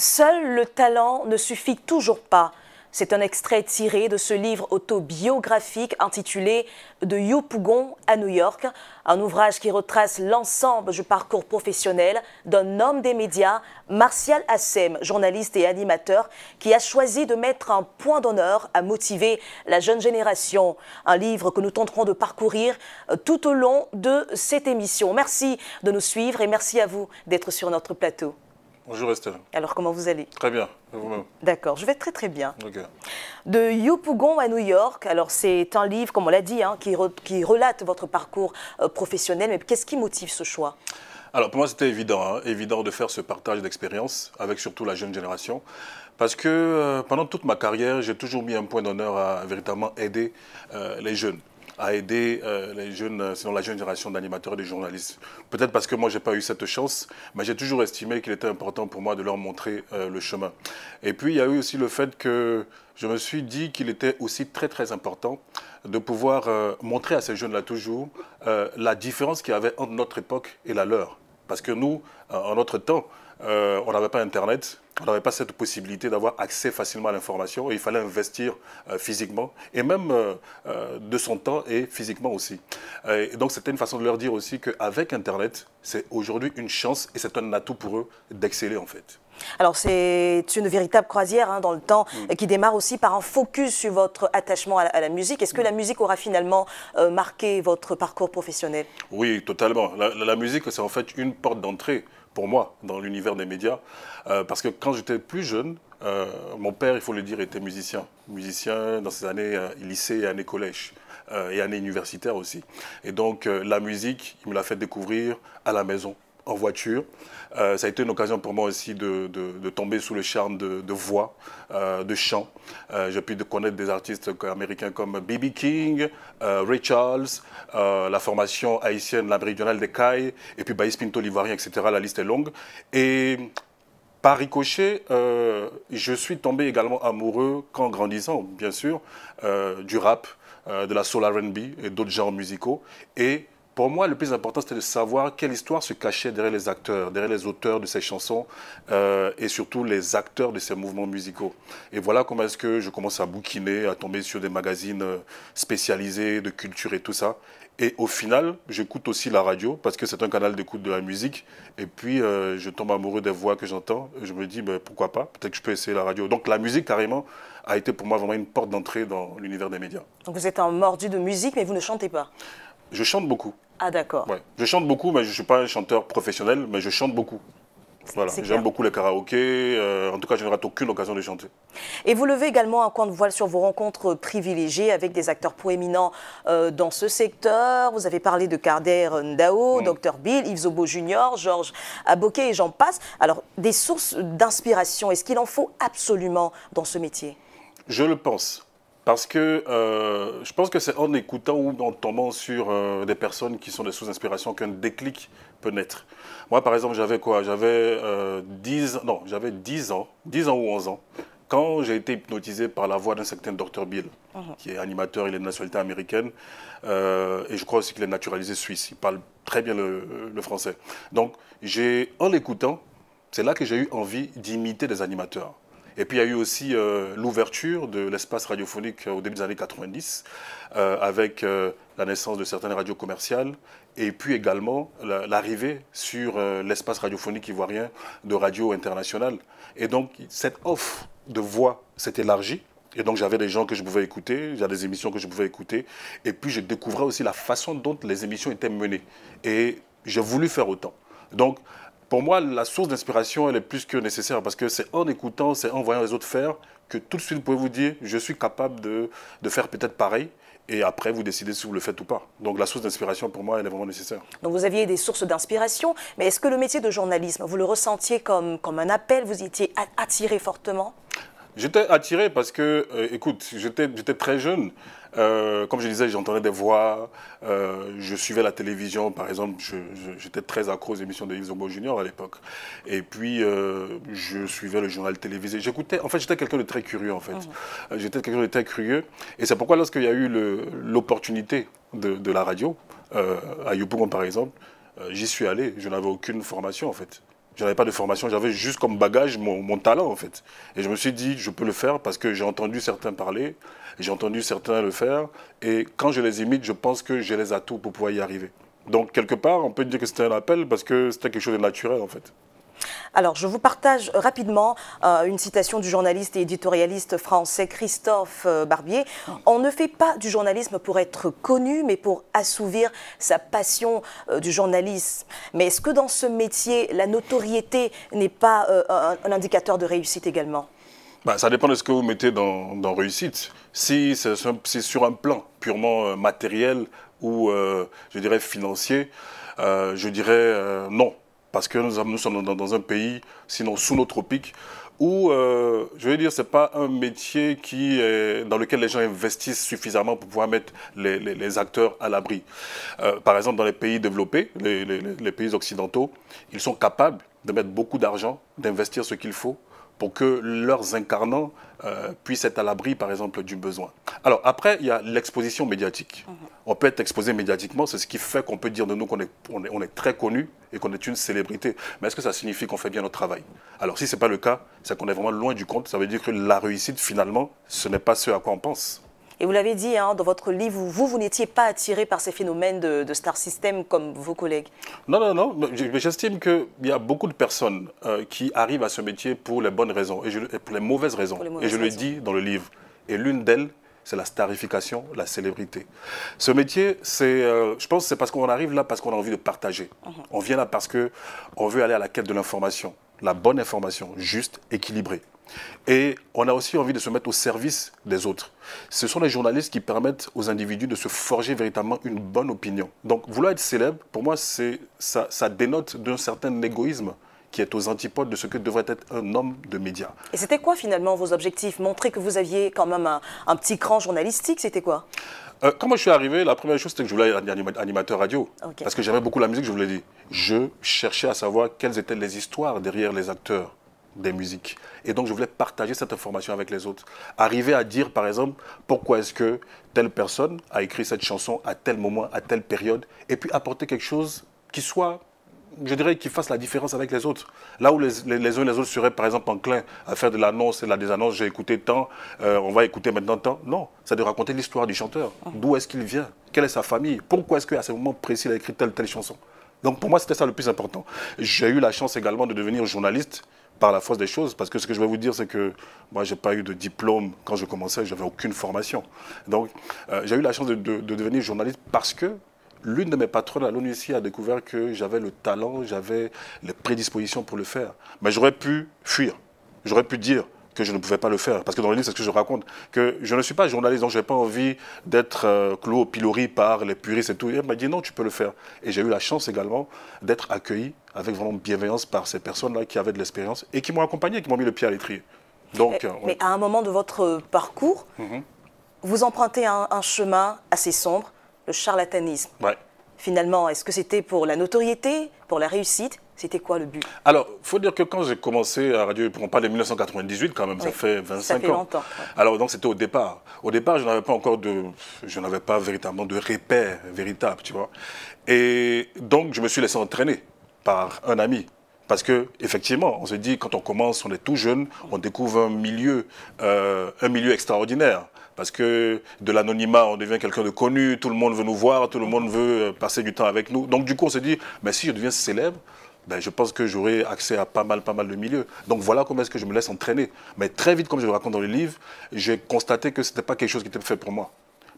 Seul le talent ne suffit toujours pas. C'est un extrait tiré de ce livre autobiographique intitulé De Yopougon à New York, un ouvrage qui retrace l'ensemble du parcours professionnel d'un homme des médias, Martial Assem, journaliste et animateur, qui a choisi de mettre un point d'honneur à motiver la jeune génération. Un livre que nous tenterons de parcourir euh, tout au long de cette émission. Merci de nous suivre et merci à vous d'être sur notre plateau. Bonjour Estelle. Alors comment vous allez Très bien, vous-même. D'accord, je vais très très bien. Ok. De Youpougon à New York, alors c'est un livre, comme on l'a dit, hein, qui, relate votre parcours euh, professionnel, mais qu'est-ce qui motive ce choix alors pour moi c'était évident, hein, évident de faire ce partage d'expérience avec surtout la jeune génération, parce que euh, pendant toute ma carrière j'ai toujours mis un point d'honneur à véritablement aider euh, les jeunes à aider euh, les jeunes, euh, la jeune génération d'animateurs et de journalistes. Peut-être parce que moi, je n'ai pas eu cette chance, mais j'ai toujours estimé qu'il était important pour moi de leur montrer euh, le chemin. Et puis, il y a eu aussi le fait que je me suis dit qu'il était aussi très, très important de pouvoir montrer à ces jeunes-là toujours la différence qu'il y avait entre notre époque et la leur. Parce que nous, en notre temps, euh, on n'avait pas Internet, on n'avait pas cette possibilité d'avoir accès facilement à l'information il fallait investir euh, physiquement et même euh, de son temps et physiquement aussi. Et donc c'était une façon de leur dire aussi qu'avec Internet, c'est aujourd'hui une chance et c'est un atout pour eux d'exceller en fait. Alors c'est une véritable croisière hein, dans le temps mm. qui démarre aussi par un focus sur votre attachement à la, musique. Est-ce que la mm. musique aura finalement marqué votre parcours professionnel Oui, totalement. la musique, c'est en fait une porte d'entrée pour moi dans l'univers des médias. Euh, parce que quand j'étais plus jeune, euh, mon père, il faut le dire, était musicien. Musicien dans ses années euh, lycée et années collège. et années universitaires aussi. Et donc la musique, il me l'a fait découvrir à la maison, en voiture. Euh, ça a été une occasion pour moi aussi de, tomber sous le charme de, voix, euh, de chant. Euh, j'ai pu connaître des artistes américains comme baby King, Ray Charles, la formation haïtienne, la méridionale des Kai, et puis Baïs Pinto l'Ivoirien, etc. La liste est longue. Et par ricochet, je suis tombé également amoureux, qu'en grandissant, bien sûr, du rap, de la soul R&B et d'autres genres musicaux. Et pour moi, le plus important, c'était de savoir quelle histoire se cachait derrière les acteurs, derrière les auteurs de ces chansons euh, et surtout les acteurs de ces mouvements musicaux. Et voilà comment est-ce que je commence à bouquiner, à tomber sur des magazines euh, spécialisés de culture et tout ça. Et au final, j'écoute aussi la radio parce que c'est un canal d'écoute de la musique. Et puis, euh, je tombe amoureux des voix que j'entends. Je me dis, ben, pourquoi pas Peut-être que je peux essayer la radio. Donc, la musique, carrément, a été pour moi vraiment une porte d'entrée dans l'univers des médias. Donc, vous êtes un mordu de musique, mais vous ne chantez pas Je chante beaucoup. Ah d'accord. Ouais. Je chante beaucoup, mais je ne suis pas un chanteur professionnel, mais je chante beaucoup. Voilà. J'aime beaucoup les karaokés. Euh, en tout cas, je ne aucune occasion de chanter. Et vous levez également un coin de voile sur vos rencontres privilégiées avec des acteurs proéminents euh, dans ce secteur. Vous avez parlé de Karder Ndao, mm. Dr Bill, Yves Obo Junior, Georges Aboké et j'en passe. Alors, des sources d'inspiration, est-ce qu'il en faut absolument dans ce métier Je le pense. Parce que euh, je pense que c'est en écoutant ou en tombant sur euh, des personnes qui sont des sous-inspirations qu'un déclic peut naître. Moi, par exemple, j'avais quoi J'avais euh, 10, 10 ans, 10 ans ou 11 ans, quand j'ai été hypnotisé par la voix d'un certain Dr Bill, uh-huh. qui est animateur, il est de nationalité américaine, euh, et je crois aussi qu'il est naturalisé suisse, il parle très bien le, le français. Donc, en l'écoutant, c'est là que j'ai eu envie d'imiter des animateurs. Et puis il y a eu aussi euh, l'ouverture de l'espace radiophonique euh, au début des années 90, euh, avec la naissance de certaines radios commerciales, et puis également l'arrivée sur l'espace radiophonique ivoirien de radios internationales. Et donc cette offre de voix s'est élargie. Et donc j'avais des gens que je pouvais écouter, j'avais des émissions que je pouvais écouter. Et puis je découvrais aussi la façon dont les émissions étaient menées. Et j'ai voulu faire autant. Donc pour moi, la source d'inspiration, elle est plus que nécessaire parce que c'est en écoutant, c'est en voyant les autres faire que tout de suite vous pouvez vous dire je suis capable de, faire peut-être pareil. Et après, vous décidez si vous le faites ou pas. Donc la source d'inspiration, pour moi, elle est vraiment nécessaire. Donc vous aviez des sources d'inspiration, mais est-ce que le métier de journalisme, vous le ressentiez comme, comme un appel Vous étiez attiré fortement J'étais attiré parce que, euh, écoute, j'étais très jeune. Euh, comme je disais, j'entendais des voix, euh, je suivais la télévision, par exemple, j'étais très accro aux émissions de Yves Zombo Junior à l'époque. Et puis, euh, je suivais le journal télévisé. J'écoutais, en fait, j'étais quelqu'un de très curieux, en fait. Mhm. J'étais quelqu'un de très curieux. Et c'est pourquoi, lorsqu'il y a eu l'opportunité de, de, la radio, à Yopougon, par exemple, j'y suis allé. Je n'avais aucune formation, en fait. Je n'avais pas de formation, j'avais juste comme bagage mon, talent en fait. Et je me suis dit, je peux le faire parce que j'ai entendu certains parler, j'ai entendu certains le faire. Et quand je les imite, je pense que j'ai les atouts pour pouvoir y arriver. Donc quelque part, on peut dire que c'était un appel parce que c'était quelque chose de naturel en fait. Alors, je vous partage euh, rapidement euh, une citation du journaliste et éditorialiste français Christophe euh, Barbier. On ne fait pas du journalisme pour être connu, mais pour assouvir sa passion du journalisme. Mais est-ce que dans ce métier, la notoriété n'est pas un, indicateur de réussite également bah, ça dépend de ce que vous mettez dans, réussite. Si c'est sur un plan purement matériel ou, je dirais, financier, je dirais non parce que nous, nous sommes dans, un pays, sinon sous nos tropiques, où, euh, je veux dire, ce n'est pas un métier qui dans lequel les gens investissent suffisamment pour pouvoir mettre les, acteurs à l'abri. Euh, par exemple, dans les pays développés, les, les pays occidentaux, ils sont capables de mettre beaucoup d'argent, d'investir ce qu'il faut pour que leurs incarnants euh, puissent être à l'abri, par exemple, du besoin. Alors après, il y a l'exposition médiatique. Mhm. On peut être exposé médiatiquement, c'est ce qui fait qu'on peut dire de nous qu'on est, on est, est, très connu et qu'on est une célébrité. Mais est-ce que ça signifie qu'on fait bien notre travail Alors si ce n'est pas le cas, c'est qu'on est vraiment loin du compte. Ça veut dire que la réussite, finalement, ce n'est pas ce à quoi on pense. Et vous l'avez dit hein, dans votre livre, vous, vous n'étiez pas attiré par ces phénomènes de, star system comme vos collègues. Non, non, non. J'estime qu'il y a beaucoup de personnes euh, qui arrivent à ce métier pour les bonnes raisons et, pour les mauvaises raisons. et je le dis dans le livre. Et l'une d'elles, c'est la starification, la célébrité. Ce métier, euh, je pense, c'est parce qu'on arrive là parce qu'on a envie de partager. Mhm. On vient là parce qu'on veut aller à la quête de l'information, la bonne information, juste, équilibrée. Et on a aussi envie de se mettre au service des autres. Ce sont les journalistes qui permettent aux individus de se forger véritablement une bonne opinion. Donc vouloir être célèbre, pour moi, ça, dénote d'un certain égoïsme qui est aux antipodes de ce que devrait être un homme de médias. Et c'était quoi finalement vos objectifs Montrer que vous aviez quand même un, petit cran journalistique, c'était quoi euh, quand moi je suis arrivé, la première chose c'était que je voulais être animateur radio. Parce que j'aimais beaucoup la musique, je vous l'ai dit. Je cherchais à savoir quelles étaient les histoires derrière les acteurs des musiques. Et donc, je voulais partager cette information avec les autres. Arriver à dire, par exemple, pourquoi est-ce que telle personne a écrit cette chanson à tel moment, à telle période, et puis apporter quelque chose qui soit je dirais, qui fasse la différence avec les autres. Là où les, les uns et les autres seraient, par exemple, enclins à faire de l'annonce et de la désannonce, j'ai écouté tant, euh, on va écouter maintenant tant. Non, c'est de raconter l'histoire du chanteur. Ah. D'où est-ce qu'il vient Quelle est sa famille Pourquoi est-ce qu'à ce moment précis, il a écrit telle telle chanson Donc pour moi, c'était ça le plus important. J'ai eu la chance également de devenir journaliste par la force des choses, parce que ce que je vais vous dire, c'est que moi, je n'ai pas eu de diplôme quand je commençais, je n'avais aucune formation. Donc, euh, j'ai eu la chance de, de, devenir journaliste parce que l'une de mes patronnes à l'ONU ici a découvert que j'avais le talent, j'avais les prédispositions pour le faire. Mais j'aurais pu fuir, j'aurais pu dire, que je ne pouvais pas le faire. Parce que dans le livre, c'est ce que je raconte, que je ne suis pas journaliste, donc je n'ai pas envie d'être euh, clos au pilori par les puristes et tout. Et m'a dit non, tu peux le faire. Et j'ai eu la chance également d'être accueilli avec vraiment bienveillance par ces personnes-là qui avaient de l'expérience et qui m'ont accompagné, qui m'ont mis le pied à l'étrier. Donc, mais, euh, à un moment de votre parcours, mhm. vous empruntez un, chemin assez sombre, le charlatanisme. Finalement, est-ce que c'était pour la notoriété, pour la réussite c'était quoi le but Alors, il faut dire que quand j'ai commencé à Radio on parle de 1998 quand même, ça fait 25 ça fait ans. Longtemps, Alors, donc c'était au départ. Au départ, je n'avais pas encore de. Je n'avais pas véritablement de repère véritable, tu vois. Et donc, je me suis laissé entraîner par un ami parce que effectivement, on se dit quand on commence, on est tout jeune, on découvre un milieu, euh, un milieu extraordinaire. Parce que de l'anonymat, on devient quelqu'un de connu, tout le monde veut nous voir, tout le monde veut euh, passer du temps avec nous. Donc du coup, on se dit, mais ben, si je deviens célèbre, ben, je pense que j'aurai accès à pas mal, pas mal de milieux. Donc voilà comment est-ce que je me laisse entraîner. Mais très vite, comme je le raconte dans le livre, j'ai constaté que ce n'était pas quelque chose qui était fait pour moi.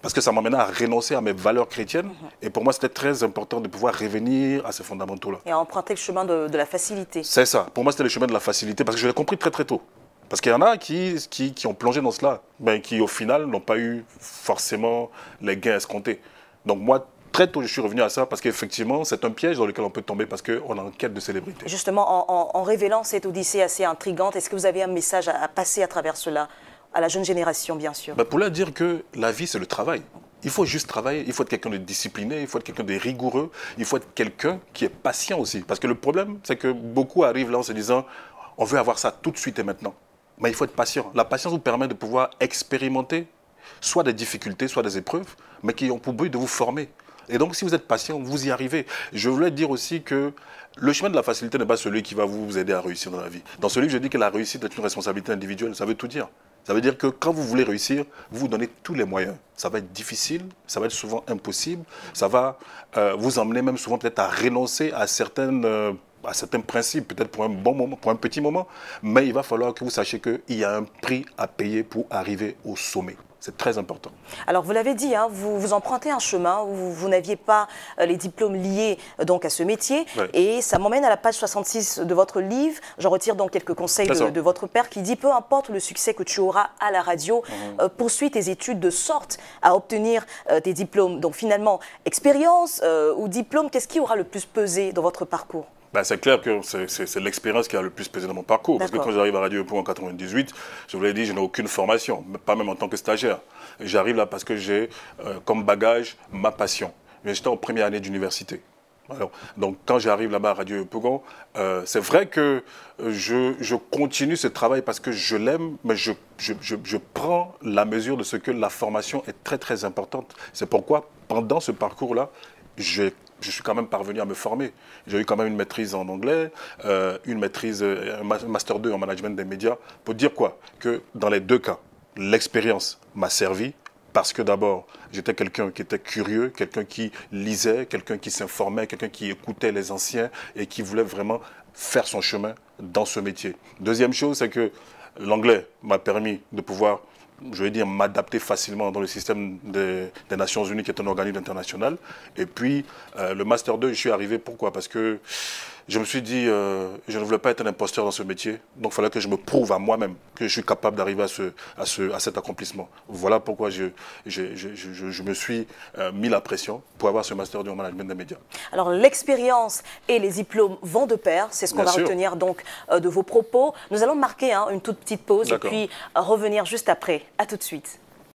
Parce que ça m'amena à renoncer à mes valeurs chrétiennes. Mhm. Et pour moi, c'était très important de pouvoir revenir à ces fondamentaux-là. Et à emprunter le chemin de, la facilité. C'est ça. Pour moi, c'était le chemin de la facilité parce que je l'ai compris très très tôt. Parce qu'il y en a qui, qui, qui, ont plongé dans cela, mais qui au final n'ont pas eu forcément les gains escomptés. Donc moi, Très tôt, je suis revenu à ça parce qu'effectivement, c'est un piège dans lequel on peut tomber parce qu'on est en quête de célébrité. Justement, en, révélant cette odyssée assez intrigante, est-ce que vous avez un message à, passer à travers cela à la jeune génération, bien sûr ben, Pour leur dire que la vie, c'est le travail. Il faut juste travailler, il faut être quelqu'un de discipliné, il faut être quelqu'un de rigoureux, il faut être quelqu'un qui est patient aussi. Parce que le problème, c'est que beaucoup arrivent là en se disant, on veut avoir ça tout de suite et maintenant. Mais il faut être patient. La patience vous permet de pouvoir expérimenter soit des difficultés, soit des épreuves, mais qui ont pour but de vous former. Et donc, si vous êtes patient, vous y arrivez. Je voulais dire aussi que le chemin de la facilité n'est pas celui qui va vous aider à réussir dans la vie. Dans ce livre, je dis que la réussite est une responsabilité individuelle. Ça veut tout dire. Ça veut dire que quand vous voulez réussir, vous vous donnez tous les moyens. Ça va être difficile, ça va être souvent impossible, ça va euh, vous emmener même souvent peut-être à renoncer à, certaines, euh, à certains principes, peut-être pour un bon moment, pour un petit moment. Mais il va falloir que vous sachiez qu'il y a un prix à payer pour arriver au sommet. C'est très important. Alors vous l'avez dit, hein, vous, vous empruntez un chemin où vous, n'aviez pas euh, les diplômes liés euh, donc à ce métier. Et ça m'emmène à la page 66 de votre livre. J'en retire donc quelques conseils de, votre père qui dit peu importe le succès que tu auras à la radio, mhm. euh, poursuis tes études de sorte à obtenir tes diplômes. Donc finalement, expérience ou diplôme, qu'est-ce qui aura le plus pesé dans votre parcours ben, c'est clair que c'est l'expérience qui a le plus pesé dans mon parcours. Parce que quand j'arrive à Radio pougon en 98, je vous l'ai dit, je n'ai aucune formation, pas même en tant que stagiaire. J'arrive là parce que j'ai euh, comme bagage ma passion. j'étais en première année d'université. Alors, donc, quand j'arrive là-bas à Radio Pougon, euh, c'est vrai que euh, je, je, continue ce travail parce que je l'aime, mais je, je, je, prends la mesure de ce que la formation est très, très importante. C'est pourquoi, pendant ce parcours-là, j'ai je suis quand même parvenu à me former. J'ai eu quand même une maîtrise en anglais, euh, une maîtrise, euh, un master 2 en management des médias, pour dire quoi Que dans les deux cas, l'expérience m'a servi parce que d'abord, j'étais quelqu'un qui était curieux, quelqu'un qui lisait, quelqu'un qui s'informait, quelqu'un qui écoutait les anciens et qui voulait vraiment faire son chemin dans ce métier. Deuxième chose, c'est que l'anglais m'a permis de pouvoir je vais dire, m'adapter facilement dans le système des Nations Unies, qui est un organisme international. Et puis, euh, le Master 2, je suis arrivé, pourquoi Parce que je me suis dit, euh, je ne voulais pas être un imposteur dans ce métier, donc il fallait que je me prouve à moi-même que je suis capable d'arriver à, ce, à, ce, à cet accomplissement. Voilà pourquoi je, je, je, je, me suis euh, mis la pression pour avoir ce master du management des médias. Alors l'expérience et les diplômes vont de pair, c'est ce qu'on va retenir donc euh, de vos propos. Nous allons marquer hein, une toute petite pause et puis revenir juste après. À tout de suite.